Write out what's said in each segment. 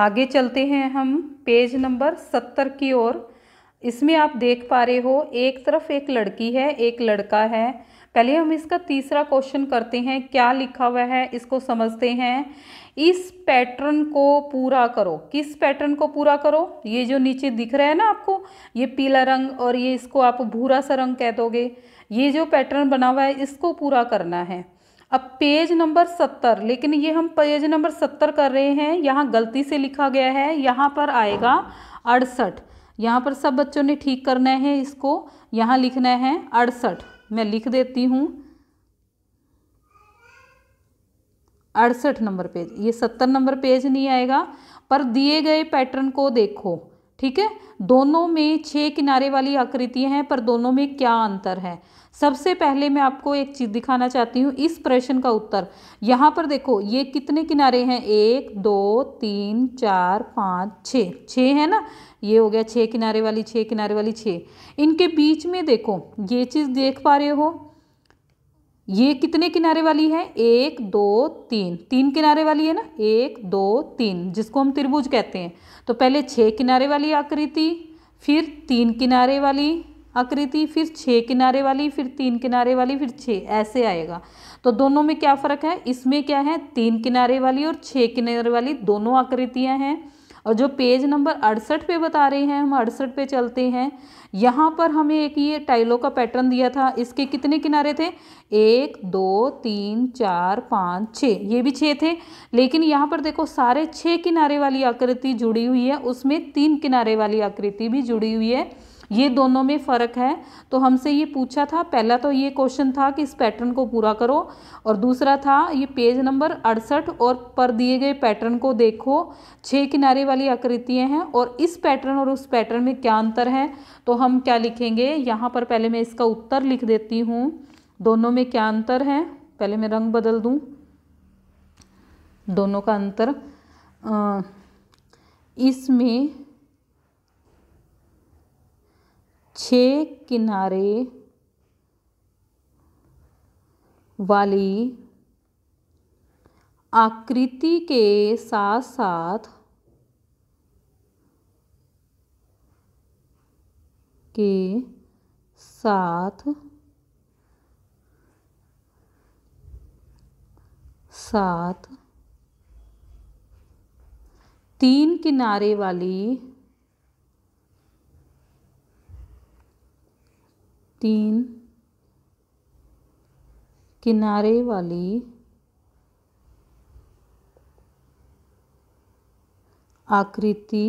आगे चलते हैं हम पेज नंबर सत्तर की ओर इसमें आप देख पा रहे हो एक तरफ एक लड़की है एक लड़का है पहले हम इसका तीसरा क्वेश्चन करते हैं क्या लिखा हुआ है इसको समझते हैं इस पैटर्न को पूरा करो किस पैटर्न को पूरा करो ये जो नीचे दिख रहा है ना आपको ये पीला रंग और ये इसको आप भूरा सा रंग कह दोगे ये जो पैटर्न बना हुआ है इसको पूरा करना है अब पेज नंबर सत्तर लेकिन ये हम पेज नंबर सत्तर कर रहे हैं यहाँ गलती से लिखा गया है यहाँ पर आएगा अड़सठ यहाँ पर सब बच्चों ने ठीक करना है इसको यहाँ लिखना है अड़सठ मैं लिख देती हूँ अड़सठ नंबर पेज ये सत्तर नंबर पेज नहीं आएगा पर दिए गए पैटर्न को देखो ठीक है दोनों में छः किनारे वाली आकृतियाँ हैं पर दोनों में क्या अंतर है सबसे पहले मैं आपको एक चीज़ दिखाना चाहती हूँ इस प्रश्न का उत्तर यहाँ पर देखो ये कितने किनारे हैं एक दो तीन चार पाँच छ छ है ना ये हो गया छः किनारे वाली छः किनारे वाली छः इनके बीच में देखो ये चीज़ देख पा रहे हो ये कितने किनारे वाली है एक दो तीन तीन किनारे वाली है ना एक दो तीन जिसको हम त्रिभुज कहते हैं तो पहले छः किनारे वाली आकृति फिर तीन किनारे वाली आकृति फिर छः किनारे वाली फिर तीन किनारे वाली फिर छः ऐसे आएगा तो दोनों में क्या फ़र्क है इसमें क्या है तीन किनारे वाली और छः किनारे वाली दोनों आकृतियाँ हैं और जो पेज नंबर अड़सठ पे बता रहे हैं हम अड़सठ पे चलते हैं यहाँ पर हमें एक ये टाइलों का पैटर्न दिया था इसके कितने किनारे थे एक दो तीन चार पाँच छः ये भी छः थे लेकिन यहाँ पर देखो सारे छः किनारे वाली आकृति जुड़ी हुई है उसमें तीन किनारे वाली आकृति भी जुड़ी हुई है ये दोनों में फ़र्क है तो हमसे ये पूछा था पहला तो ये क्वेश्चन था कि इस पैटर्न को पूरा करो और दूसरा था ये पेज नंबर अड़सठ और पर दिए गए पैटर्न को देखो छः किनारे वाली आकृतियाँ हैं और इस पैटर्न और उस पैटर्न में क्या अंतर है तो हम क्या लिखेंगे यहाँ पर पहले मैं इसका उत्तर लिख देती हूँ दोनों में क्या अंतर है पहले मैं रंग बदल दूँ दोनों का अंतर इसमें छ किनारे वाली आकृति के साथ साथ के साथ साथ तीन किनारे वाली तीन किनारे वाली आकृति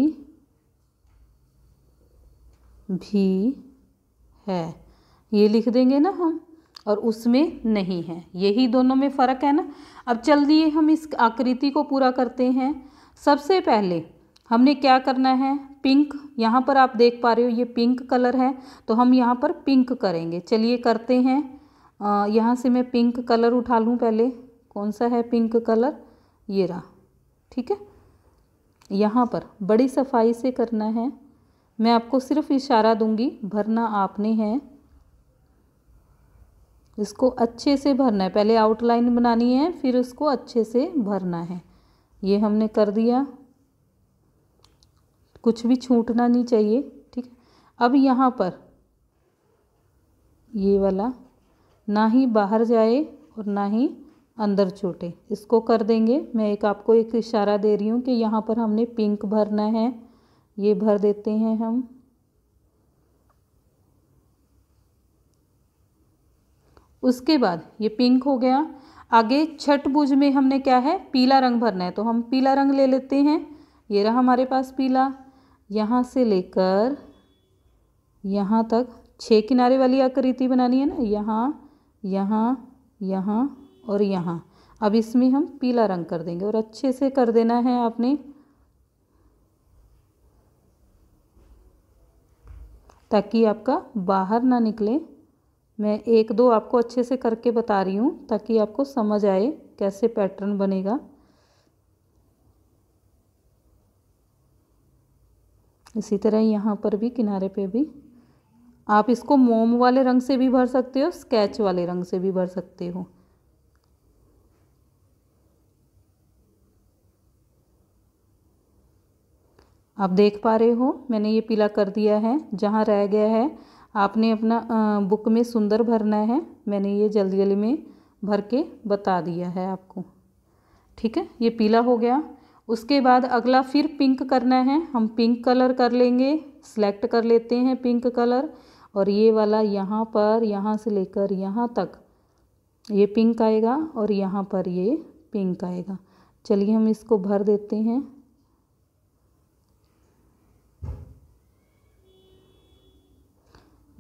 भी है ये लिख देंगे ना हम और उसमें नहीं है यही दोनों में फ़र्क है ना अब चल दिए हम इस आकृति को पूरा करते हैं सबसे पहले हमने क्या करना है पिंक यहाँ पर आप देख पा रहे हो ये पिंक कलर है तो हम यहाँ पर पिंक करेंगे चलिए करते हैं यहाँ से मैं पिंक कलर उठा लूँ पहले कौन सा है पिंक कलर ये रहा ठीक है यहाँ पर बड़ी सफाई से करना है मैं आपको सिर्फ इशारा दूंगी भरना आपने है इसको अच्छे से भरना है पहले आउटलाइन बनानी है फिर उसको अच्छे से भरना है ये हमने कर दिया कुछ भी छूटना नहीं चाहिए ठीक है अब यहाँ पर ये वाला ना ही बाहर जाए और ना ही अंदर छूटे इसको कर देंगे मैं एक आपको एक इशारा दे रही हूँ कि यहाँ पर हमने पिंक भरना है ये भर देते हैं हम उसके बाद ये पिंक हो गया आगे छठ भुज में हमने क्या है पीला रंग भरना है तो हम पीला रंग ले लेते हैं ये रहा हमारे पास पीला यहाँ से लेकर यहाँ तक छः किनारे वाली आकृति बनानी है ना यहाँ यहाँ यहाँ और यहाँ अब इसमें हम पीला रंग कर देंगे और अच्छे से कर देना है आपने ताकि आपका बाहर ना निकले मैं एक दो आपको अच्छे से करके बता रही हूँ ताकि आपको समझ आए कैसे पैटर्न बनेगा इसी तरह यहाँ पर भी किनारे पे भी आप इसको मोम वाले रंग से भी भर सकते हो स्केच वाले रंग से भी भर सकते हो आप देख पा रहे हो मैंने ये पीला कर दिया है जहाँ रह गया है आपने अपना बुक में सुंदर भरना है मैंने ये जल्दी जल्दी में भर के बता दिया है आपको ठीक है ये पीला हो गया उसके बाद अगला फिर पिंक करना है हम पिंक कलर कर लेंगे सेलेक्ट कर लेते हैं पिंक कलर और ये वाला यहाँ पर यहाँ से लेकर यहाँ तक ये पिंक आएगा और यहाँ पर ये पिंक आएगा चलिए हम इसको भर देते हैं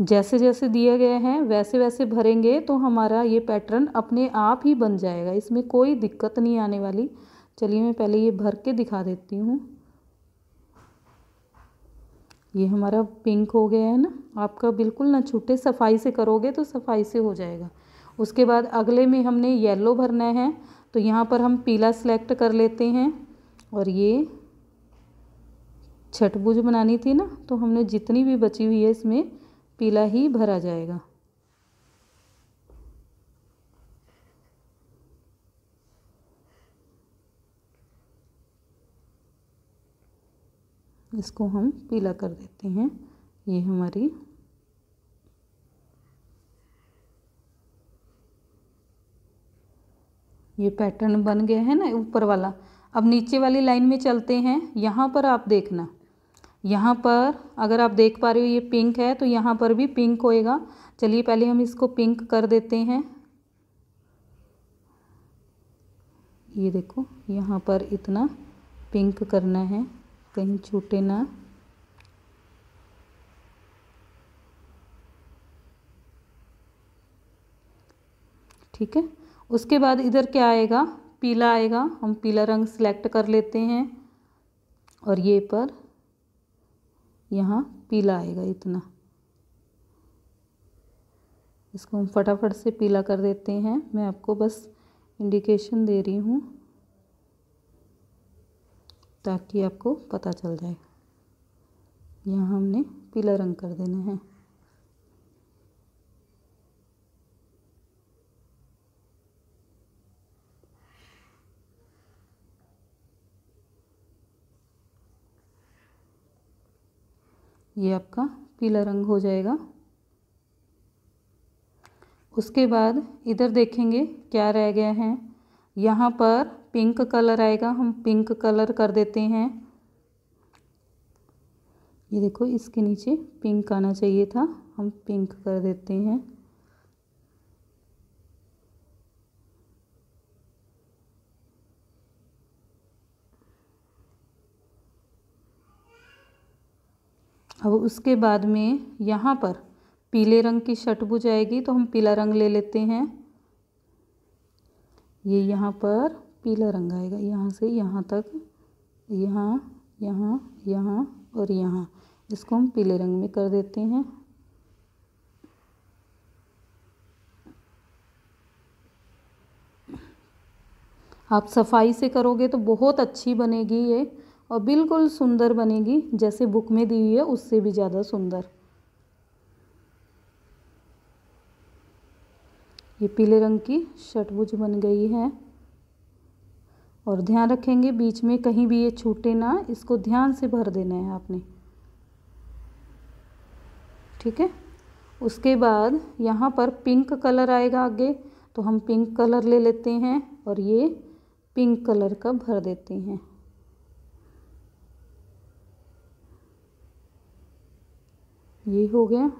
जैसे जैसे दिया गया है वैसे वैसे भरेंगे तो हमारा ये पैटर्न अपने आप ही बन जाएगा इसमें कोई दिक्कत नहीं आने वाली चलिए मैं पहले ये भर के दिखा देती हूँ ये हमारा पिंक हो गया है ना आपका बिल्कुल ना छूटे सफाई से करोगे तो सफाई से हो जाएगा उसके बाद अगले में हमने येलो भरना है तो यहाँ पर हम पीला सिलेक्ट कर लेते हैं और ये छठभुज बनानी थी ना तो हमने जितनी भी बची हुई है इसमें पीला ही भरा जाएगा इसको हम पीला कर देते हैं ये हमारी ये पैटर्न बन गया है ना ऊपर वाला अब नीचे वाली लाइन में चलते हैं यहाँ पर आप देखना यहाँ पर अगर आप देख पा रहे हो ये पिंक है तो यहाँ पर भी पिंक होएगा चलिए पहले हम इसको पिंक कर देते हैं ये देखो यहाँ पर इतना पिंक करना है कहीं छूटे ना ठीक है उसके बाद इधर क्या आएगा पीला आएगा हम पीला रंग सिलेक्ट कर लेते हैं और ये पर यहाँ पीला आएगा इतना इसको हम फटाफट से पीला कर देते हैं मैं आपको बस इंडिकेशन दे रही हूँ ताकि आपको पता चल जाए यहाँ हमने पीला रंग कर देना है ये आपका पीला रंग हो जाएगा उसके बाद इधर देखेंगे क्या रह गया है यहाँ पर पिंक कलर आएगा हम पिंक कलर कर देते हैं ये देखो इसके नीचे पिंक आना चाहिए था हम पिंक कर देते हैं अब उसके बाद में यहाँ पर पीले रंग की शटभुज आएगी तो हम पीला रंग ले लेते हैं ये यहाँ पर पीला रंग आएगा यहाँ से यहाँ तक यहाँ यहाँ यहाँ और यहाँ इसको हम पीले रंग में कर देते हैं आप सफाई से करोगे तो बहुत अच्छी बनेगी ये और बिल्कुल सुंदर बनेगी जैसे बुक में दी हुई है उससे भी ज़्यादा सुंदर ये पीले रंग की शटभुज बन गई है और ध्यान रखेंगे बीच में कहीं भी ये छूटे ना इसको ध्यान से भर देना है आपने ठीक है उसके बाद यहाँ पर पिंक कलर आएगा आगे तो हम पिंक कलर ले लेते हैं और ये पिंक कलर का भर देते हैं ये हो गया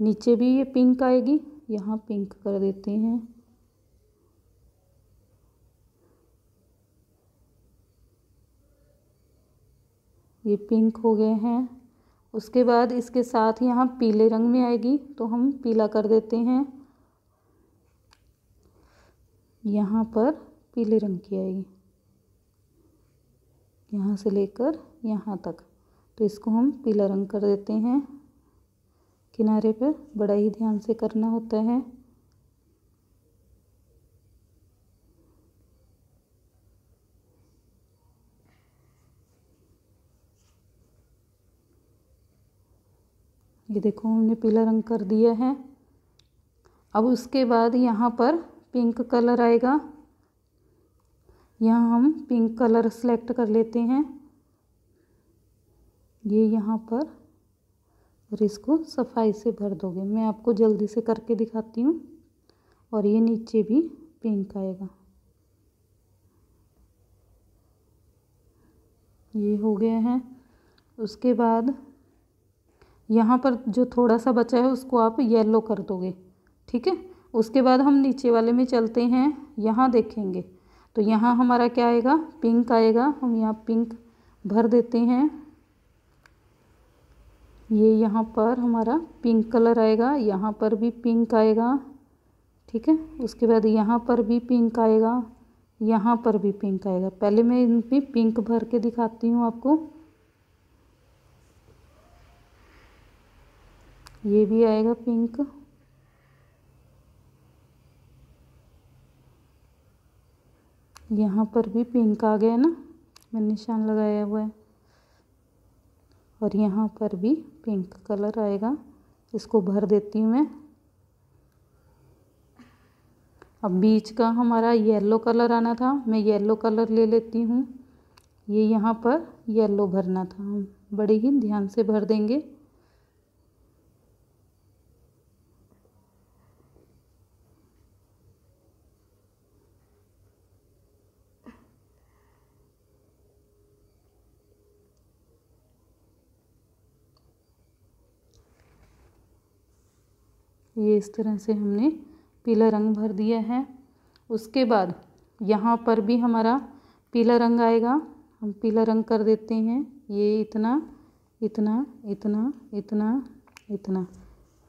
नीचे भी ये पिंक आएगी यहाँ पिंक कर देते हैं ये पिंक हो गए हैं उसके बाद इसके साथ यहाँ पीले रंग में आएगी तो हम पीला कर देते हैं यहाँ पर पीले रंग की आएगी यहाँ से लेकर यहाँ तक तो इसको हम पीला रंग कर देते हैं किनारे पर बड़ा ही ध्यान से करना होता है ये देखो हमने पीला रंग कर दिया है अब उसके बाद यहाँ पर पिंक कलर आएगा यहाँ हम पिंक कलर सेलेक्ट कर लेते हैं ये यहाँ पर और इसको सफाई से भर दोगे मैं आपको जल्दी से करके दिखाती हूँ और ये नीचे भी पिंक आएगा ये हो गया है उसके बाद यहाँ पर जो थोड़ा सा बचा है उसको आप येलो कर दोगे ठीक है उसके बाद हम नीचे वाले में चलते हैं यहाँ देखेंगे तो यहाँ हमारा क्या आएगा पिंक आएगा हम यहाँ पिंक भर देते हैं ये यह यहाँ पर हमारा पिंक कलर आएगा यहाँ पर भी पिंक आएगा ठीक है उसके बाद यहाँ पर भी पिंक आएगा यहाँ पर भी पिंक आएगा पहले मैं इनमें पिंक भर के दिखाती हूँ आपको ये भी आएगा पिंक यहाँ पर भी पिंक आ गया ना मैंने निशान लगाया हुआ है और यहाँ पर भी पिंक कलर आएगा इसको भर देती हूँ मैं अब बीच का हमारा येलो कलर आना था मैं येलो कलर ले लेती हूँ ये यहाँ पर येलो भरना था हम बड़े ही ध्यान से भर देंगे ये इस तरह से हमने पीला रंग भर दिया है उसके बाद यहाँ पर भी हमारा पीला रंग आएगा हम पीला रंग कर देते हैं ये इतना इतना इतना इतना इतना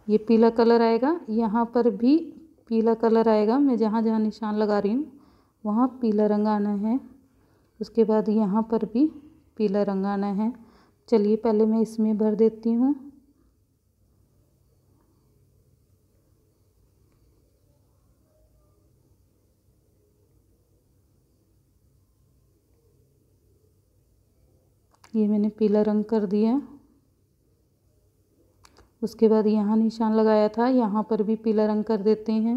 ये पीला कलर आएगा यहाँ पर भी पीला कलर आएगा मैं जहाँ जहाँ निशान लगा रही हूँ वहाँ पीला रंग आना है उसके बाद यहाँ पर भी पीला रंग आना है चलिए पहले मैं इसमें भर देती हूँ ये मैंने पीला रंग कर दिया उसके बाद यहाँ निशान लगाया था यहाँ पर भी पीला रंग कर देते हैं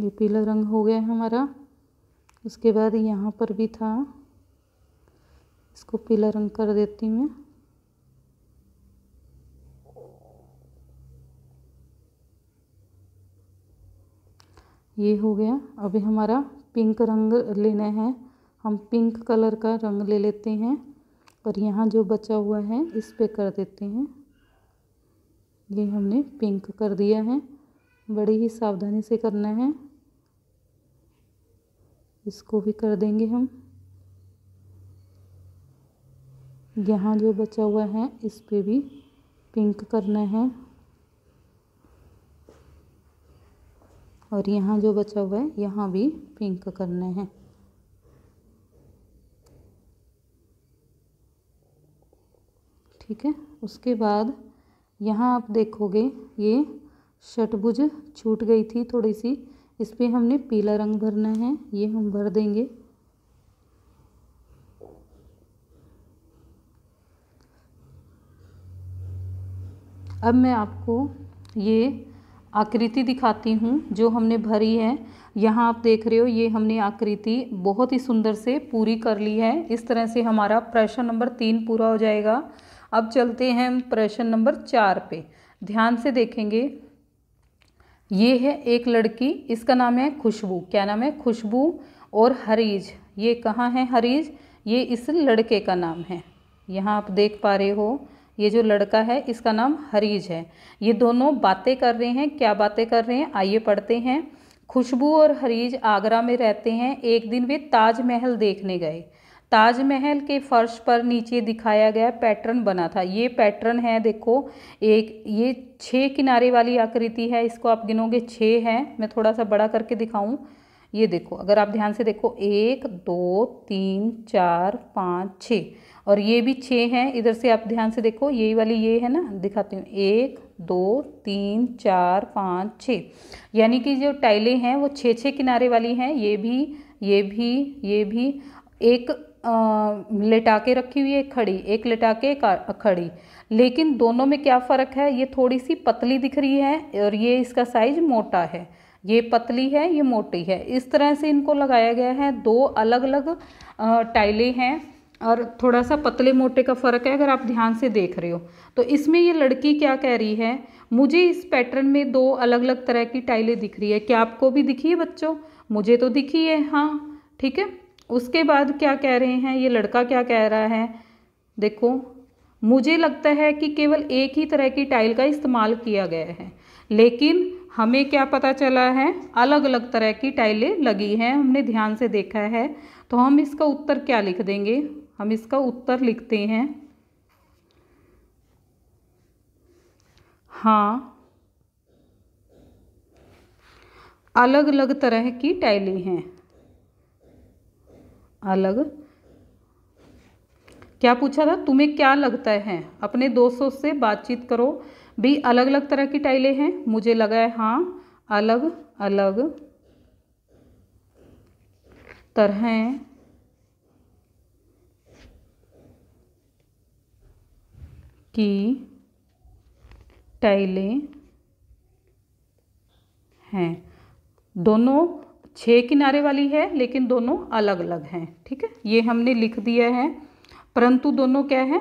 ये पीला रंग हो गया हमारा उसके बाद यहाँ पर भी था इसको पीला रंग कर देती हूँ मैं ये हो गया अभी हमारा पिंक रंग लेना है हम पिंक कलर का रंग ले लेते हैं और यहाँ जो बचा हुआ है इस पे कर देते हैं ये हमने पिंक कर दिया है बड़ी ही सावधानी से करना है इसको भी कर देंगे हम यहाँ जो बचा हुआ है इस पर भी पिंक करना है और यहाँ जो बचा हुआ है यहाँ भी पिंक करना है ठीक है उसके बाद यहाँ आप देखोगे ये शटभुज छूट गई थी थोड़ी सी इस पर हमने पीला रंग भरना है ये हम भर देंगे अब मैं आपको ये आकृति दिखाती हूँ जो हमने भरी है यहाँ आप देख रहे हो ये हमने आकृति बहुत ही सुंदर से पूरी कर ली है इस तरह से हमारा प्रश्न नंबर तीन पूरा हो जाएगा अब चलते हैं हम प्रश्न नंबर चार पे ध्यान से देखेंगे ये है एक लड़की इसका नाम है खुशबू क्या नाम है खुशबू और हरीज ये कहाँ है हरीज ये इस लड़के का नाम है यहाँ आप देख पा रहे हो ये जो लड़का है इसका नाम हरीज है ये दोनों बातें कर रहे हैं क्या बातें कर रहे हैं आइए पढ़ते हैं खुशबू और हरीज आगरा में रहते हैं एक दिन वे ताजमहल देखने गए ताजमहल के फर्श पर नीचे दिखाया गया पैटर्न बना था ये पैटर्न है देखो एक ये छः किनारे वाली आकृति है इसको आप गिनोगे छः है मैं थोड़ा सा बड़ा करके दिखाऊं ये देखो अगर आप ध्यान से देखो एक दो तीन चार पाँच छः और ये भी छः हैं इधर से आप ध्यान से देखो यही वाली ये है ना दिखाती हूँ एक दो तीन चार पाँच छः यानी कि जो टाइलें हैं वो छः छः किनारे वाली हैं ये भी ये भी ये भी एक आ, लेटा के रखी हुई है खड़ी एक लेटा के खड़ी लेकिन दोनों में क्या फ़र्क है ये थोड़ी सी पतली दिख रही है और ये इसका साइज मोटा है ये पतली है ये मोटी है इस तरह से इनको लगाया गया है दो अलग अलग टाइलें हैं और थोड़ा सा पतले मोटे का फ़र्क है अगर आप ध्यान से देख रहे हो तो इसमें ये लड़की क्या कह रही है मुझे इस पैटर्न में दो अलग अलग तरह की टाइलें दिख रही है क्या आपको भी दिखी है बच्चों मुझे तो दिखी है हाँ ठीक है उसके बाद क्या कह रहे हैं ये लड़का क्या कह रहा है देखो मुझे लगता है कि केवल एक ही तरह की टाइल का इस्तेमाल किया गया है लेकिन हमें क्या पता चला है अलग अलग तरह की टाइलें लगी हैं हमने ध्यान से देखा है तो हम इसका उत्तर क्या लिख देंगे हम इसका उत्तर लिखते हैं हाँ अलग अलग तरह की टाइलें हैं अलग क्या पूछा था तुम्हें क्या लगता है अपने दोस्तों से बातचीत करो भी अलग अलग तरह की टाइलें हैं मुझे लगा है हाँ अलग अलग तरह की टाइलें हैं दोनों छः किनारे वाली है लेकिन दोनों अलग अलग हैं ठीक है ये हमने लिख दिया है परंतु दोनों क्या है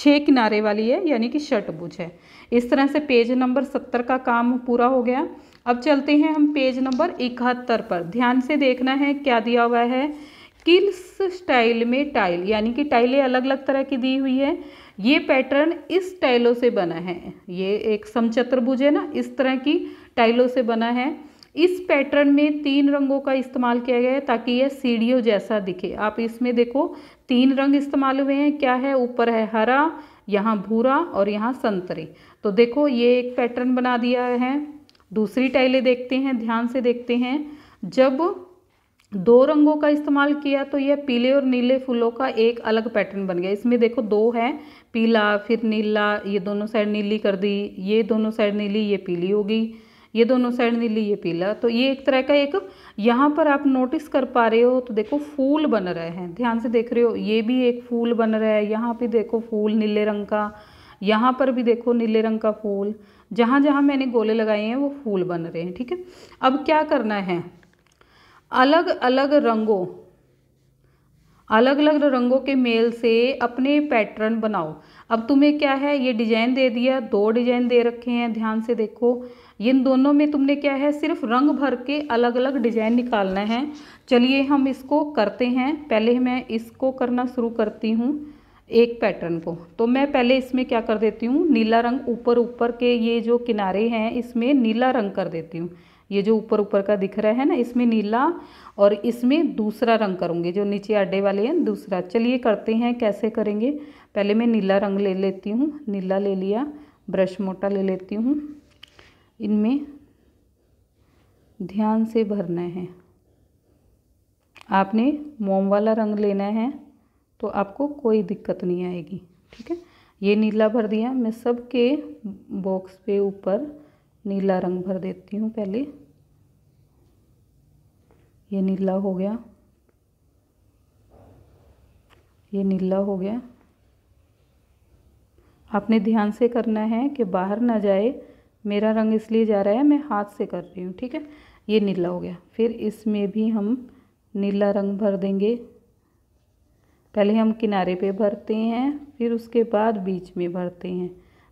छः किनारे वाली है यानी कि शटभुज है इस तरह से पेज नंबर सत्तर का काम पूरा हो गया अब चलते हैं हम पेज नंबर इकहत्तर पर ध्यान से देखना है क्या दिया हुआ है किल्स स्टाइल में टाइल यानी कि टाइलें अलग अलग तरह की दी हुई है ये पैटर्न इस टाइलों से बना है ये एक समचतुर्भुज है ना इस तरह की टाइलों से बना है इस पैटर्न में तीन रंगों का इस्तेमाल किया गया है ताकि यह सीढ़ियों जैसा दिखे आप इसमें देखो तीन रंग इस्तेमाल हुए हैं क्या है ऊपर है हरा यहाँ भूरा और यहाँ संतरे तो देखो ये एक पैटर्न बना दिया है दूसरी टाइलें देखते हैं ध्यान से देखते हैं जब दो रंगों का इस्तेमाल किया तो यह पीले और नीले फूलों का एक अलग पैटर्न बन गया इसमें देखो दो है पीला फिर नीला ये दोनों साइड नीली कर दी ये दोनों साइड नीली ये पीली होगी ये दोनों साइड नीली ये पीला तो ये एक तरह का एक यहाँ पर आप नोटिस कर पा रहे हो तो देखो फूल बन रहे हैं ध्यान से देख रहे हो ये भी एक फूल बन रहा है यहाँ पे देखो फूल नीले रंग का यहाँ पर भी देखो नीले रंग का फूल जहाँ जहाँ मैंने गोले लगाए हैं वो फूल बन रहे हैं ठीक है अब क्या करना है अलग अलग रंगों अलग अलग रंगों के मेल से अपने पैटर्न बनाओ अब तुम्हें क्या है ये डिजाइन दे दिया दो डिजाइन दे रखे हैं ध्यान से देखो इन दोनों में तुमने क्या है सिर्फ रंग भर के अलग अलग डिजाइन निकालना है चलिए हम इसको करते हैं पहले मैं इसको करना शुरू करती हूँ एक पैटर्न को तो मैं पहले इसमें क्या कर देती हूँ नीला रंग ऊपर ऊपर के ये जो किनारे हैं इसमें नीला रंग कर देती हूँ ये जो ऊपर ऊपर का दिख रहा है ना इसमें नीला और इसमें दूसरा रंग करूँगी जो नीचे अड्डे वाले हैं दूसरा चलिए करते हैं कैसे करेंगे पहले मैं नीला रंग ले लेती हूँ नीला ले लिया ब्रश मोटा ले लेती हूँ इनमें ध्यान से भरना है आपने मोम वाला रंग लेना है तो आपको कोई दिक्कत नहीं आएगी ठीक है ये नीला भर दिया मैं सबके बॉक्स पे ऊपर नीला रंग भर देती हूँ पहले ये नीला हो गया ये नीला हो गया आपने ध्यान से करना है कि बाहर ना जाए मेरा रंग इसलिए जा रहा है मैं हाथ से कर रही हूँ ठीक है ये नीला हो गया फिर इसमें भी हम नीला रंग भर देंगे पहले हम किनारे पे भरते हैं फिर उसके बाद बीच में भरते हैं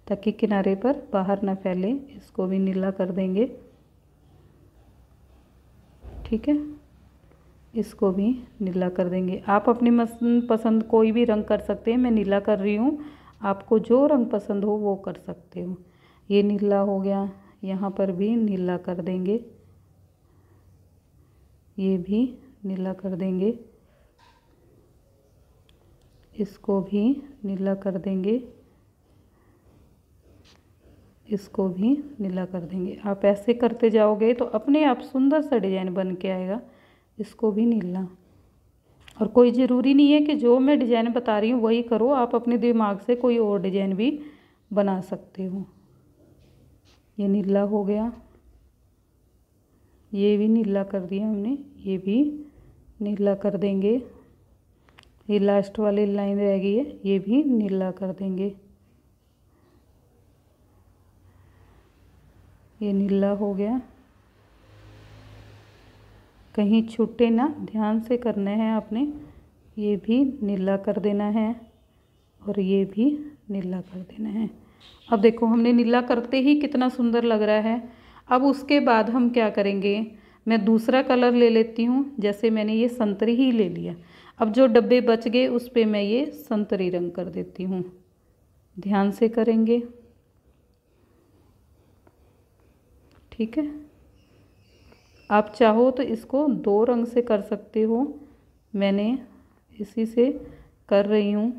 ताकि किनारे पर बाहर ना फैले इसको भी नीला कर देंगे ठीक है इसको भी नीला कर देंगे आप अपनी पसंद कोई भी रंग कर सकते हैं मैं नीला कर रही हूँ आपको जो रंग पसंद हो वो कर सकते हो ये नीला हो गया यहाँ पर भी नीला कर देंगे ये भी नीला कर देंगे इसको भी नीला कर देंगे इसको भी नीला कर देंगे आप ऐसे करते जाओगे तो अपने आप सुंदर सा डिज़ाइन बन के आएगा इसको भी नीला और कोई ज़रूरी नहीं है कि जो मैं डिज़ाइन बता रही हूँ वही करो आप अपने दिमाग से कोई और डिज़ाइन भी बना सकते हो ये नीला हो गया ये भी नीला कर दिया हमने ये भी नीला कर देंगे ये लास्ट वाली लाइन रह गई है ये भी नीला कर देंगे ये नीला हो गया कहीं छूटे ना ध्यान से करना है आपने ये भी नीला कर देना है और ये भी नीला कर देना है अब देखो हमने नीला करते ही कितना सुंदर लग रहा है अब उसके बाद हम क्या करेंगे मैं दूसरा कलर ले लेती हूँ जैसे मैंने ये संतरी ही ले लिया अब जो डब्बे बच गए उस पर मैं ये संतरी रंग कर देती हूँ ध्यान से करेंगे ठीक है आप चाहो तो इसको दो रंग से कर सकते हो मैंने इसी से कर रही हूँ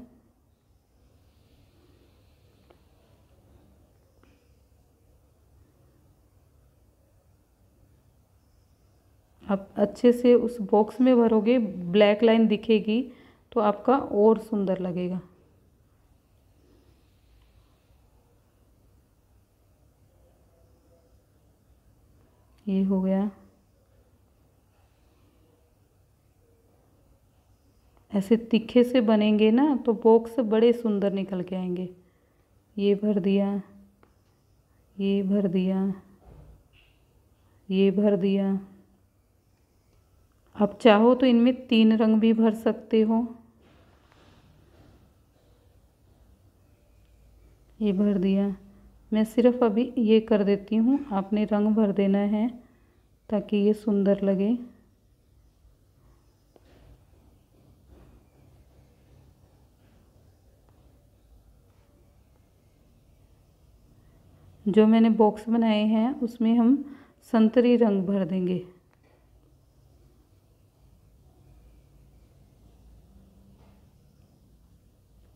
आप अच्छे से उस बॉक्स में भरोगे ब्लैक लाइन दिखेगी तो आपका और सुंदर लगेगा ये हो गया ऐसे तीखे से बनेंगे ना तो बॉक्स बड़े सुंदर निकल के आएंगे ये भर दिया ये भर दिया ये भर दिया आप चाहो तो इनमें तीन रंग भी भर सकते हो ये भर दिया मैं सिर्फ अभी ये कर देती हूँ आपने रंग भर देना है ताकि ये सुंदर लगे जो मैंने बॉक्स बनाए हैं उसमें हम संतरी रंग भर देंगे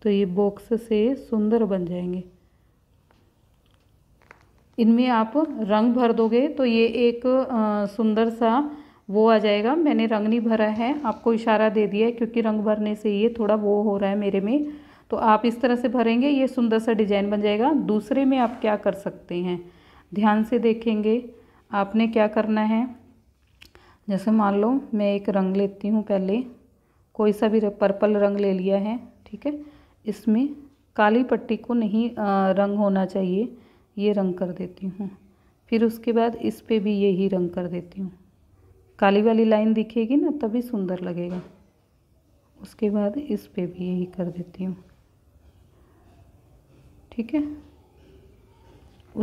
तो ये बॉक्स से सुंदर बन जाएंगे इनमें आप रंग भर दोगे तो ये एक सुंदर सा वो आ जाएगा मैंने रंग नहीं भरा है आपको इशारा दे दिया है क्योंकि रंग भरने से ये थोड़ा वो हो रहा है मेरे में तो आप इस तरह से भरेंगे ये सुंदर सा डिजाइन बन जाएगा दूसरे में आप क्या कर सकते हैं ध्यान से देखेंगे आपने क्या करना है जैसे मान लो मैं एक रंग लेती हूँ पहले कोई सा भी पर्पल रंग ले लिया है ठीक है इसमें काली पट्टी को नहीं रंग होना चाहिए ये रंग कर देती हूँ फिर उसके बाद इस पर भी यही रंग कर देती हूँ काली वाली लाइन दिखेगी ना तभी सुंदर लगेगा उसके बाद इस पर भी यही कर देती हूँ ठीक है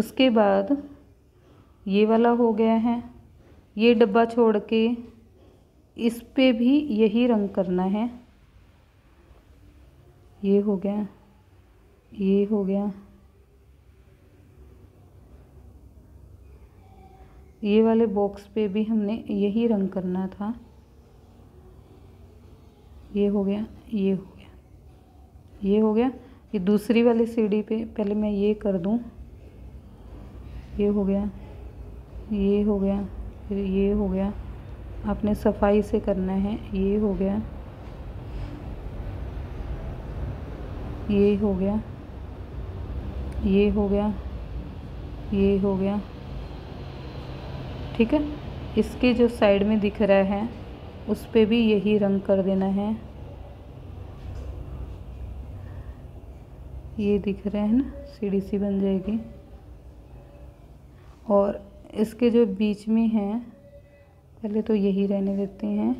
उसके बाद ये वाला हो गया है ये डब्बा छोड़ के इस पे भी यही रंग करना है ये हो गया ये हो गया ये वाले बॉक्स पे भी हमने यही रंग करना था ये हो गया ये हो गया ये हो गया ये दूसरी वाली सीढ़ी पे पहले मैं ये कर दूँ ये हो गया ये हो गया फिर ये हो गया आपने सफाई से करना है ये हो गया ये हो गया ये हो गया ये हो गया ठीक है इसके जो साइड में दिख रहा है उस पर भी यही रंग कर देना है ये दिख रहे हैं ना सीढ़ी सी बन जाएगी और इसके जो बीच में हैं पहले तो यही रहने देते हैं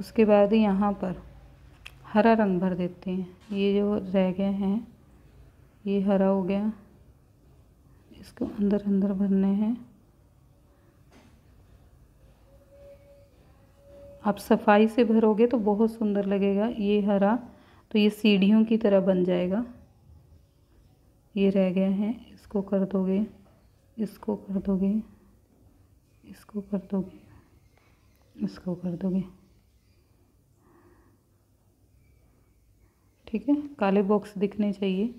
उसके बाद यहाँ पर हरा रंग भर देते हैं ये जो रह गए हैं ये हरा हो गया इसको अंदर अंदर भरने हैं आप सफाई से भरोगे तो बहुत सुंदर लगेगा ये हरा तो ये सीढ़ियों की तरह बन जाएगा ये रह गया है इसको कर दोगे इसको कर दोगे इसको कर दोगे इसको कर दोगे ठीक है काले बॉक्स दिखने चाहिए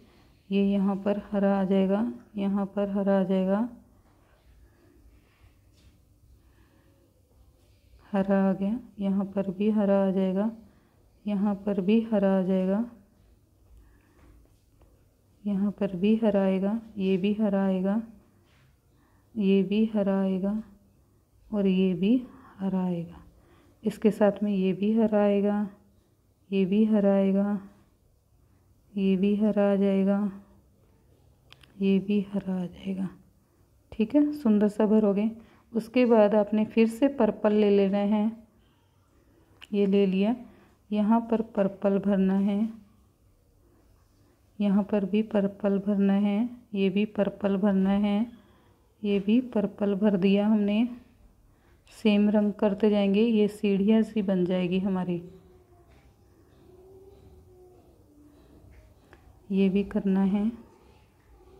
ये यहाँ पर हरा आ जाएगा यहाँ पर हरा आ जाएगा हरा आ गया यहाँ पर भी हरा आ जाएगा यहाँ पर भी हरा आ जाएगा यहाँ पर भी हरा आएगा ये भी हरा आएगा ये भी हरा आएगा और ये भी हरा आएगा इसके साथ में ये भी हरा आएगा ये भी हरा आएगा ये भी हरा आ जाएगा ये भी हरा आ जाएगा ठीक है सुंदर सा भरोगे उसके बाद आपने फिर से पर्पल ले लेना है ये ले लिया यहाँ पर पर्पल भरना है यहाँ पर भी पर्पल भरना है ये भी पर्पल भरना है ये भी पर्पल भर दिया हमने सेम रंग करते जाएंगे ये सीढ़ियाँ सी बन जाएगी हमारी ये भी करना है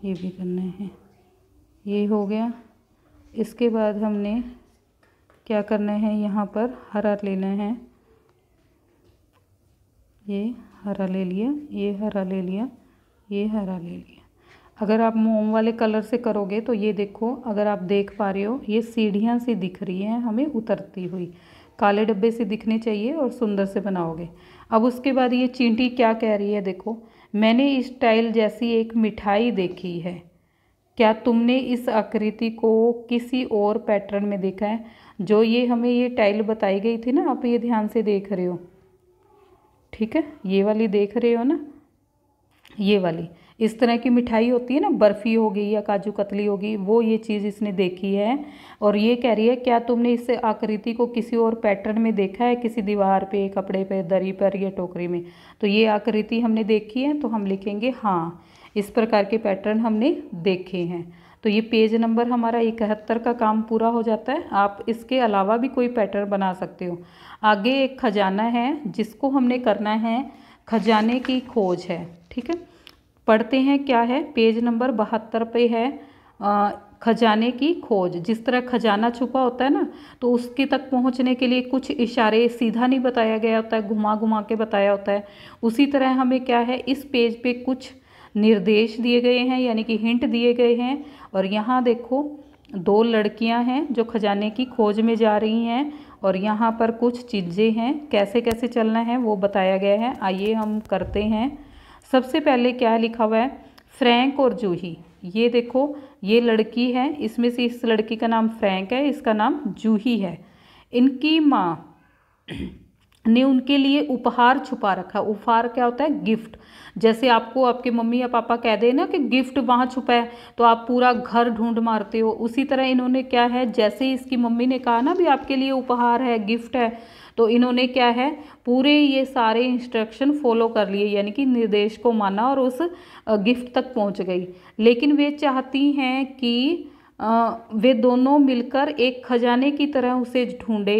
ये भी करना है ये हो गया इसके बाद हमने क्या करना है यहाँ पर हरा लेना है ये हरा ले लिया ये हरा ले लिया ये हरा ले लिया अगर आप मोम वाले कलर से करोगे तो ये देखो अगर आप देख पा रहे हो ये सीढ़ियाँ सी दिख रही हैं हमें उतरती हुई काले डब्बे से दिखने चाहिए और सुंदर से बनाओगे अब उसके बाद ये चींटी क्या कह रही है देखो मैंने इस टाइल जैसी एक मिठाई देखी है क्या तुमने इस आकृति को किसी और पैटर्न में देखा है जो ये हमें ये टाइल बताई गई थी ना आप ये ध्यान से देख रहे हो ठीक है ये वाली देख रहे हो ना ये वाली इस तरह की मिठाई होती है ना बर्फ़ी हो गई या काजू कतली होगी वो ये चीज़ इसने देखी है और ये कह रही है क्या तुमने इस आकृति को किसी और पैटर्न में देखा है किसी दीवार पे कपड़े पे दरी पर या टोकरी में तो ये आकृति हमने देखी है तो हम लिखेंगे हाँ इस प्रकार के पैटर्न हमने देखे हैं तो ये पेज नंबर हमारा इकहत्तर का काम पूरा हो जाता है आप इसके अलावा भी कोई पैटर्न बना सकते हो आगे एक खजाना है जिसको हमने करना है खजाने की खोज है ठीक है पढ़ते हैं क्या है पेज नंबर बहत्तर पे है आ, खजाने की खोज जिस तरह खजाना छुपा होता है ना तो उसके तक पहुंचने के लिए कुछ इशारे सीधा नहीं बताया गया होता है घुमा घुमा के बताया होता है उसी तरह हमें क्या है इस पेज पे कुछ निर्देश दिए गए हैं यानी कि हिंट दिए गए हैं और यहाँ देखो दो लड़कियाँ हैं जो खजाने की खोज में जा रही हैं और यहाँ पर कुछ चीज़ें हैं कैसे कैसे चलना है वो बताया गया है आइए हम करते हैं सबसे पहले क्या लिखा हुआ है फ्रैंक और जूही ये देखो ये लड़की है इसमें से इस लड़की का नाम फ्रैंक है इसका नाम जूही है इनकी माँ ने उनके लिए उपहार छुपा रखा उपहार क्या होता है गिफ्ट जैसे आपको आपके मम्मी या पापा कह दें ना कि गिफ्ट वहाँ छुपा है तो आप पूरा घर ढूंढ मारते हो उसी तरह इन्होंने क्या है जैसे ही इसकी मम्मी ने कहा ना भी आपके लिए उपहार है गिफ्ट है तो इन्होंने क्या है पूरे ये सारे इंस्ट्रक्शन फॉलो कर लिए यानी कि निर्देश को माना और उस गिफ्ट तक पहुंच गई लेकिन वे चाहती हैं कि वे दोनों मिलकर एक खजाने की तरह उसे ढूंढे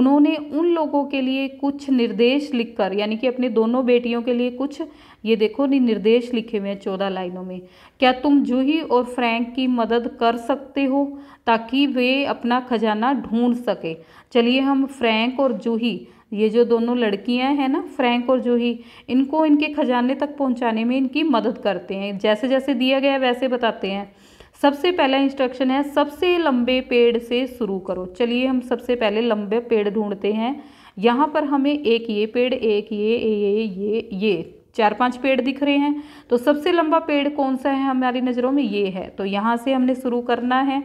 उन्होंने उन लोगों के लिए कुछ निर्देश लिखकर यानी कि अपने दोनों बेटियों के लिए कुछ ये देखो नहीं निर्देश लिखे हुए हैं चौदह लाइनों में क्या तुम जूही और फ्रैंक की मदद कर सकते हो ताकि वे अपना खजाना ढूंढ सके चलिए हम फ्रैंक और जूही ये जो दोनों लड़कियां हैं ना फ्रैंक और जूही इनको इनके खजाने तक पहुंचाने में इनकी मदद करते हैं जैसे जैसे दिया गया वैसे बताते हैं सबसे पहला इंस्ट्रक्शन है सबसे लंबे पेड़ से शुरू करो चलिए हम सबसे पहले लंबे पेड़ ढूंढते हैं यहाँ पर हमें एक ये पेड़ एक ये ये ये ये चार पांच पेड़ दिख रहे हैं तो सबसे लंबा पेड़ कौन सा है हमारी नज़रों में ये है तो यहाँ से हमने शुरू करना है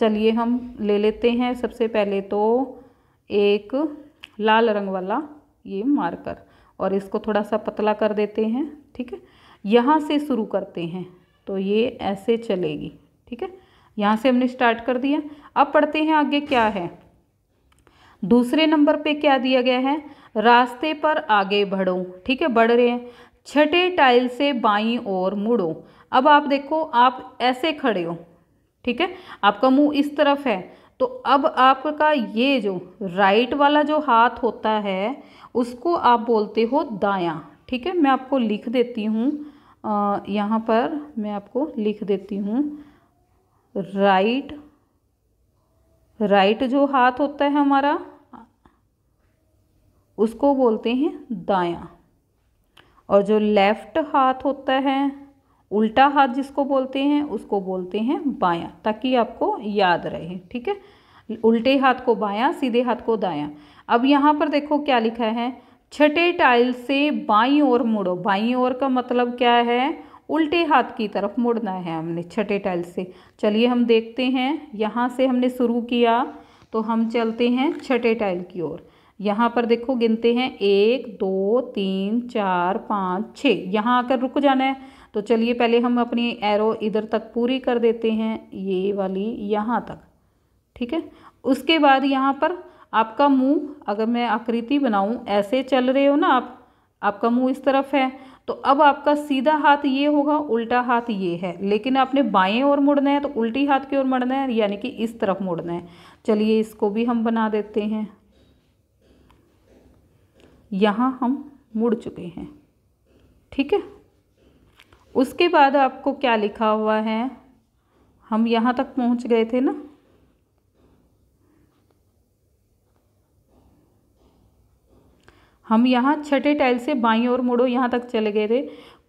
चलिए हम ले लेते हैं सबसे पहले तो एक लाल रंग वाला ये मार्कर और इसको थोड़ा सा पतला कर देते हैं ठीक है यहाँ से शुरू करते हैं तो ये ऐसे चलेगी ठीक है यहाँ से हमने स्टार्ट कर दिया अब पढ़ते हैं आगे क्या है दूसरे नंबर पे क्या दिया गया है रास्ते पर आगे बढ़ो ठीक है बढ़ रहे हैं छठे टाइल से बाई और मुड़ो अब आप देखो आप ऐसे खड़े हो ठीक है आपका मुंह इस तरफ है तो अब आपका ये जो राइट वाला जो हाथ होता है उसको आप बोलते हो दायां ठीक है मैं आपको लिख देती हूँ यहाँ पर मैं आपको लिख देती हूँ राइट राइट जो हाथ होता है हमारा उसको बोलते हैं दायां और जो लेफ़्ट हाथ होता है उल्टा हाथ जिसको बोलते हैं उसको बोलते हैं बायां ताकि आपको याद रहे ठीक है उल्टे हाथ को बायां सीधे हाथ को दायां अब यहाँ पर देखो क्या लिखा है छठे टाइल से बाई ओर मुड़ो बाई ओर का मतलब क्या है उल्टे हाथ की तरफ मुड़ना है हमने छठे टाइल से चलिए हम देखते हैं यहाँ से हमने शुरू किया तो हम चलते हैं छठे टाइल की ओर यहाँ पर देखो गिनते हैं एक दो तीन चार पाँच छः यहाँ आकर रुक जाना है तो चलिए पहले हम अपनी एरो इधर तक पूरी कर देते हैं ये वाली यहाँ तक ठीक है उसके बाद यहाँ पर आपका मुंह अगर मैं आकृति बनाऊँ ऐसे चल रहे हो ना आप आपका मुंह इस तरफ है तो अब आपका सीधा हाथ ये होगा उल्टा हाथ ये है लेकिन आपने बाएं ओर मुड़ना है तो उल्टी हाथ की ओर मुड़ना है यानी कि इस तरफ मुड़ना है चलिए इसको भी हम बना देते हैं यहाँ हम मुड़ चुके हैं ठीक है उसके बाद आपको क्या लिखा हुआ है हम यहाँ तक पहुँच गए थे ना हम यहाँ छठे टाइल से बाई और मुड़ो यहाँ तक चले गए थे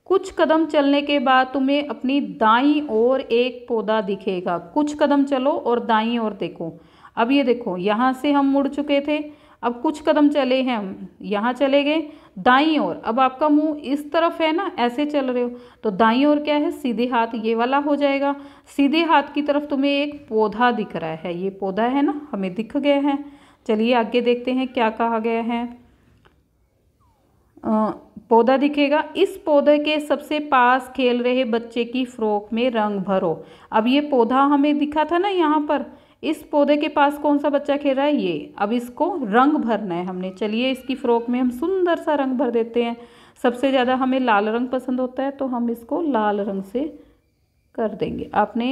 कुछ कदम चलने के बाद तुम्हें अपनी दाई और एक पौधा दिखेगा कुछ कदम चलो और दाई और देखो अब ये देखो यहाँ से हम मुड़ चुके थे अब कुछ कदम चले हैं हम यहाँ चले गए दाई ओर अब आपका मुंह इस तरफ है ना ऐसे चल रहे हो तो दाई ओर क्या है सीधे हाथ ये वाला हो जाएगा सीधे हाथ की तरफ तुम्हें एक पौधा दिख रहा है ये पौधा है ना हमें दिख गया है चलिए आगे देखते हैं क्या कहा गया है पौधा दिखेगा इस पौधे के सबसे पास खेल रहे बच्चे की फ्रॉक में रंग भरो अब ये पौधा हमें दिखा था ना यहाँ पर इस पौधे के पास कौन सा बच्चा खेल रहा है ये अब इसको रंग भरना है हमने चलिए इसकी फ्रॉक में हम सुंदर सा रंग भर देते हैं सबसे ज़्यादा हमें लाल रंग पसंद होता है तो हम इसको लाल रंग से कर देंगे आपने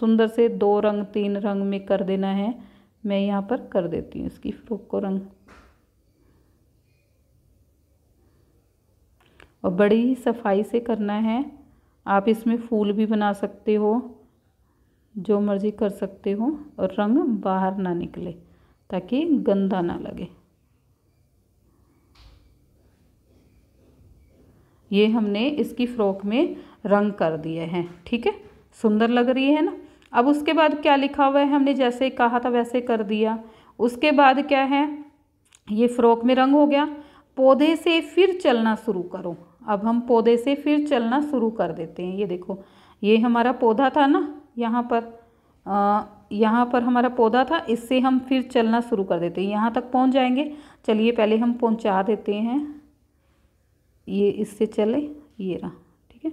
सुंदर से दो रंग तीन रंग में कर देना है मैं यहाँ पर कर देती हूँ इसकी फ्रॉक को रंग और बड़ी सफाई से करना है आप इसमें फूल भी बना सकते हो जो मर्ज़ी कर सकते हो और रंग बाहर ना निकले ताकि गंदा ना लगे ये हमने इसकी फ्रॉक में रंग कर दिए हैं ठीक है सुंदर लग रही है ना अब उसके बाद क्या लिखा हुआ है हमने जैसे कहा था वैसे कर दिया उसके बाद क्या है ये फ्रॉक में रंग हो गया पौधे से फिर चलना शुरू करो अब हम पौधे से फिर चलना शुरू कर देते हैं ये देखो ये हमारा पौधा था ना यहाँ पर यहाँ पर हमारा पौधा था इससे हम फिर चलना शुरू कर देते हैं यहाँ तक पहुँच जाएंगे चलिए पहले हम पहुँचा देते हैं ये इससे चले ये रहा ठीक है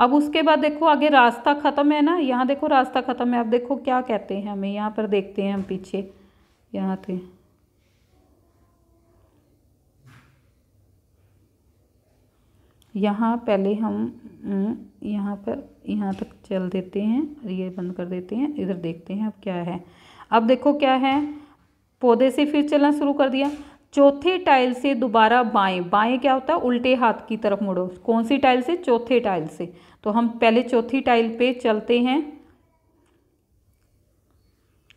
अब उसके बाद देखो आगे रास्ता ख़त्म है ना यहाँ देखो रास्ता ख़त्म है अब देखो क्या कहते हैं हमें यहाँ पर देखते हैं हम पीछे यहाँ थे यहाँ पहले हम यहाँ पर यहाँ तक चल देते हैं और ये बंद कर देते हैं इधर देखते हैं अब क्या है अब देखो क्या है पौधे से फिर चलना शुरू कर दिया चौथे टाइल से दोबारा बाएं बाएं क्या होता है उल्टे हाथ की तरफ मुड़ो कौन सी टाइल से चौथे टाइल से तो हम पहले चौथी टाइल पे चलते हैं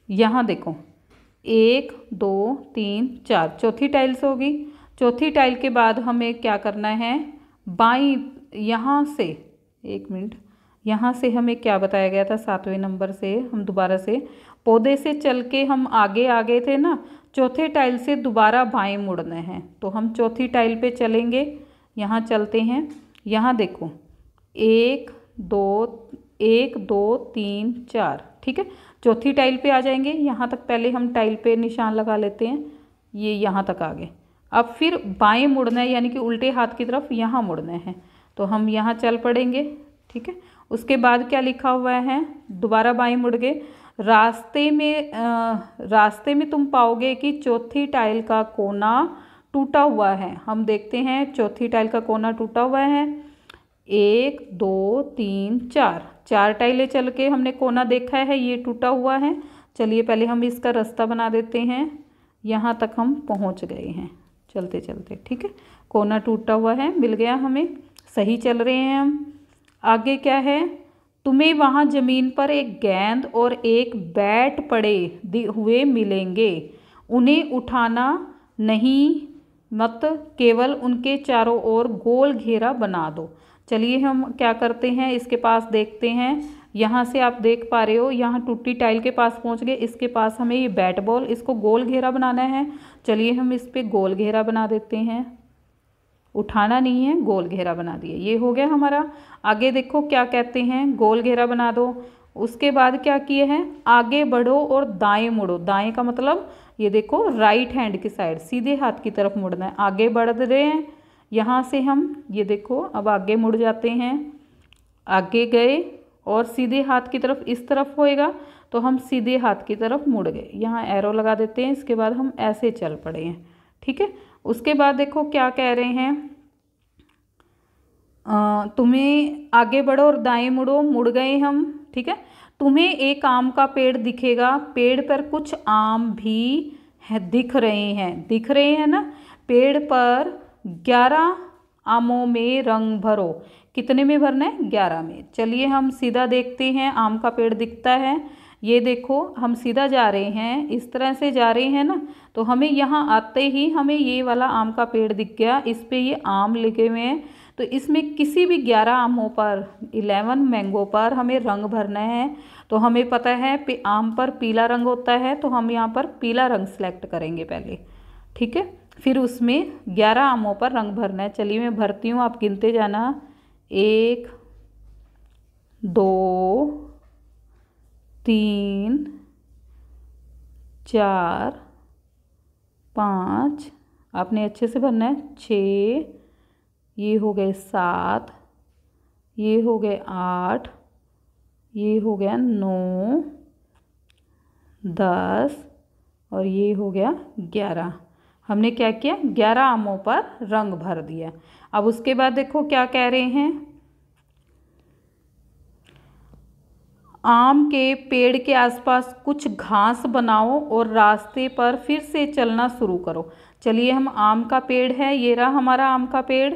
यहाँ देखो एक दो तीन चार चौथी टाइल्स होगी चौथी टाइल के बाद हमें क्या करना है बाई यहाँ से एक मिनट यहाँ से हमें क्या बताया गया था सातवें नंबर से हम दोबारा से पौधे से चल के हम आगे आ गए थे ना चौथे टाइल से दोबारा बाएं मुड़ने हैं तो हम चौथी टाइल पे चलेंगे यहाँ चलते हैं यहाँ देखो एक दो एक दो तीन चार ठीक है चौथी टाइल पे आ जाएंगे यहाँ तक पहले हम टाइल पे निशान लगा लेते हैं ये यहाँ तक आ गए अब फिर बाएं मुड़ना है यानी कि उल्टे हाथ की तरफ यहाँ मुड़ना है तो हम यहाँ चल पड़ेंगे ठीक है उसके बाद क्या लिखा हुआ है दोबारा बाएं मुड़ गए रास्ते में आ, रास्ते में तुम पाओगे कि चौथी टाइल का कोना टूटा हुआ है हम देखते हैं चौथी टाइल का कोना टूटा हुआ है एक दो तीन चार चार टाइलें चल के हमने कोना देखा है ये टूटा हुआ है चलिए पहले हम इसका रास्ता बना देते हैं यहाँ तक हम पहुँच गए हैं चलते चलते ठीक है कोना टूटा हुआ है मिल गया हमें सही चल रहे हैं हम आगे क्या है तुम्हें वहाँ ज़मीन पर एक गेंद और एक बैट पड़े हुए मिलेंगे उन्हें उठाना नहीं मत केवल उनके चारों ओर गोल घेरा बना दो चलिए हम क्या करते हैं इसके पास देखते हैं यहाँ से आप देख पा रहे हो यहाँ टूटी टाइल के पास पहुँच गए इसके पास हमें ये बैट बॉल इसको गोल घेरा बनाना है चलिए हम इस पर गोल घेरा बना देते हैं उठाना नहीं है गोल घेरा बना दिया ये हो गया हमारा आगे देखो क्या कहते हैं गोल घेरा बना दो उसके बाद क्या किए हैं आगे बढ़ो और दाएं मुड़ो दाएं का मतलब ये देखो राइट हैंड की साइड सीधे हाथ की तरफ मुड़ना है आगे बढ़ रहे हैं यहाँ से हम ये देखो अब आगे मुड़ जाते हैं आगे गए और सीधे हाथ की तरफ इस तरफ होएगा तो हम सीधे हाथ की तरफ मुड़ गए यहाँ एरो लगा देते हैं इसके बाद हम ऐसे चल पड़े हैं ठीक है उसके बाद देखो क्या कह रहे हैं तुम्हें आगे बढ़ो और दाएं मुड़ो मुड़ गए हम ठीक है तुम्हें एक आम का पेड़ दिखेगा पेड़ पर कुछ आम भी है, दिख रहे हैं दिख रहे हैं ना पेड़ पर ग्यारह आमों में रंग भरो कितने में भरना है ग्यारह में चलिए हम सीधा देखते हैं आम का पेड़ दिखता है ये देखो हम सीधा जा रहे हैं इस तरह से जा रहे हैं ना तो हमें यहाँ आते ही हमें ये वाला आम का पेड़ दिख गया इस पर ये आम लिखे हुए हैं तो इसमें किसी भी ग्यारह आमों पर इलेवन मैंगो पर हमें रंग भरना है तो हमें पता है पे आम पर पीला रंग होता है तो हम यहाँ पर पीला रंग सेलेक्ट करेंगे पहले ठीक है फिर उसमें ग्यारह आमों पर रंग भरना है चलिए मैं भरती हूँ आप गिनते जाना एक दो तीन चार पाँच आपने अच्छे से भरना है छ ये हो गए सात ये हो गए आठ ये हो गया नौ दस और ये हो गया ग्यारह हमने क्या किया ग्यारह आमों पर रंग भर दिया अब उसके बाद देखो क्या कह रहे हैं आम के पेड़ के आसपास कुछ घास बनाओ और रास्ते पर फिर से चलना शुरू करो चलिए हम आम का पेड़ है ये रहा हमारा आम का पेड़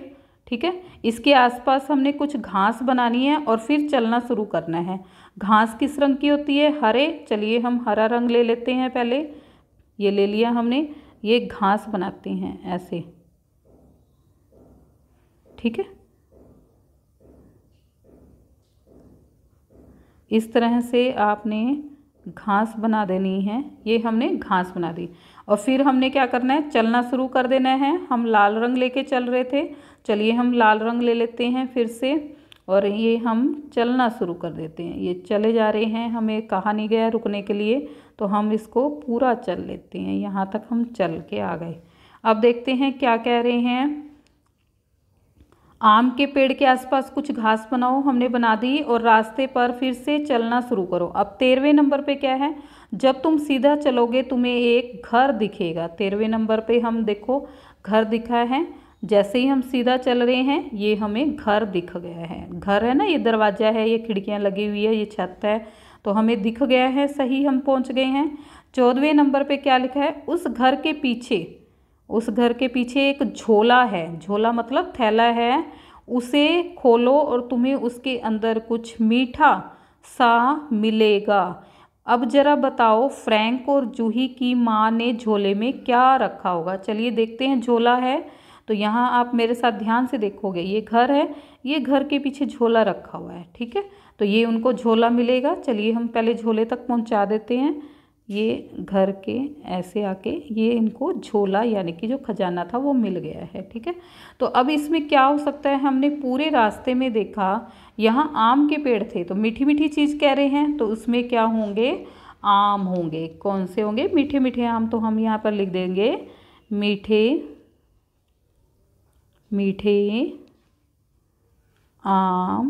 ठीक है इसके आसपास हमने कुछ घास बनानी है और फिर चलना शुरू करना है घास किस रंग की होती है हरे चलिए हम हरा रंग ले लेते हैं पहले ये ले लिया हमने ये घास बनाते हैं ऐसे ठीक है इस तरह से आपने घास बना देनी है ये हमने घास बना दी और फिर हमने क्या करना है चलना शुरू कर देना है हम लाल रंग लेके चल रहे थे चलिए हम लाल रंग ले लेते हैं फिर से और ये हम चलना शुरू कर देते हैं ये चले जा रहे हैं हमें कहा नहीं गया रुकने के लिए तो हम इसको पूरा चल लेते हैं यहाँ तक हम चल के आ गए अब देखते हैं क्या कह रहे हैं आम के पेड़ के आसपास कुछ घास बनाओ हमने बना दी और रास्ते पर फिर से चलना शुरू करो अब तेरहवें नंबर पे क्या है जब तुम सीधा चलोगे तुम्हें एक घर दिखेगा तेरहवें नंबर पे हम देखो घर दिखा है जैसे ही हम सीधा चल रहे हैं ये हमें घर दिख गया है घर है ना ये दरवाज़ा है ये खिड़कियाँ लगी हुई है ये छत है तो हमें दिख गया है सही हम पहुँच गए हैं चौदहवें नंबर पर क्या लिखा है उस घर के पीछे उस घर के पीछे एक झोला है झोला मतलब थैला है उसे खोलो और तुम्हें उसके अंदर कुछ मीठा सा मिलेगा अब जरा बताओ फ्रैंक और जूही की माँ ने झोले में क्या रखा होगा चलिए देखते हैं झोला है तो यहाँ आप मेरे साथ ध्यान से देखोगे ये घर है ये घर के पीछे झोला रखा हुआ है ठीक है तो ये उनको झोला मिलेगा चलिए हम पहले झोले तक पहुँचा देते हैं ये घर के ऐसे आके ये इनको झोला यानी कि जो खजाना था वो मिल गया है ठीक है तो अब इसमें क्या हो सकता है हमने पूरे रास्ते में देखा यहाँ आम के पेड़ थे तो मीठी मीठी चीज़ कह रहे हैं तो उसमें क्या होंगे आम होंगे कौन से होंगे मीठे मीठे आम तो हम यहाँ पर लिख देंगे मीठे मीठे आम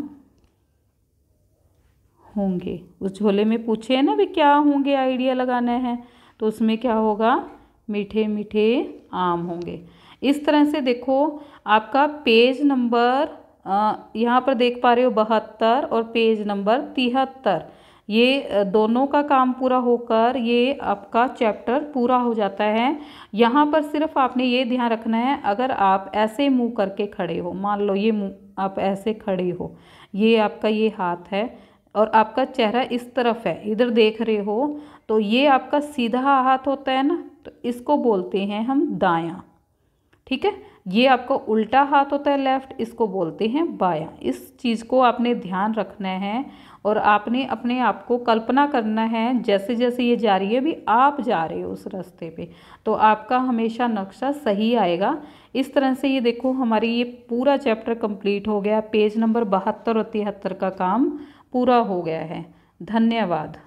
होंगे उस झोले में पूछे हैं ना भी क्या होंगे आइडिया लगाना है तो उसमें क्या होगा मीठे मीठे आम होंगे इस तरह से देखो आपका पेज नंबर यहाँ पर देख पा रहे हो बहत्तर और पेज नंबर तिहत्तर ये दोनों का काम पूरा होकर ये आपका चैप्टर पूरा हो जाता है यहाँ पर सिर्फ आपने ये ध्यान रखना है अगर आप ऐसे मुंह करके खड़े हो मान लो ये मुंह आप ऐसे खड़े हो ये आपका ये हाथ है और आपका चेहरा इस तरफ है इधर देख रहे हो तो ये आपका सीधा हाथ होता है ना तो इसको बोलते हैं हम दायां ठीक है ये आपका उल्टा हाथ होता है लेफ़्ट इसको बोलते हैं बायां इस चीज़ को आपने ध्यान रखना है और आपने अपने आप को कल्पना करना है जैसे जैसे ये जा रही है भी आप जा रहे हो उस रास्ते पे तो आपका हमेशा नक्शा सही आएगा इस तरह से ये देखो हमारी ये पूरा चैप्टर कंप्लीट हो गया पेज नंबर बहत्तर और तिहत्तर का काम पूरा हो गया है धन्यवाद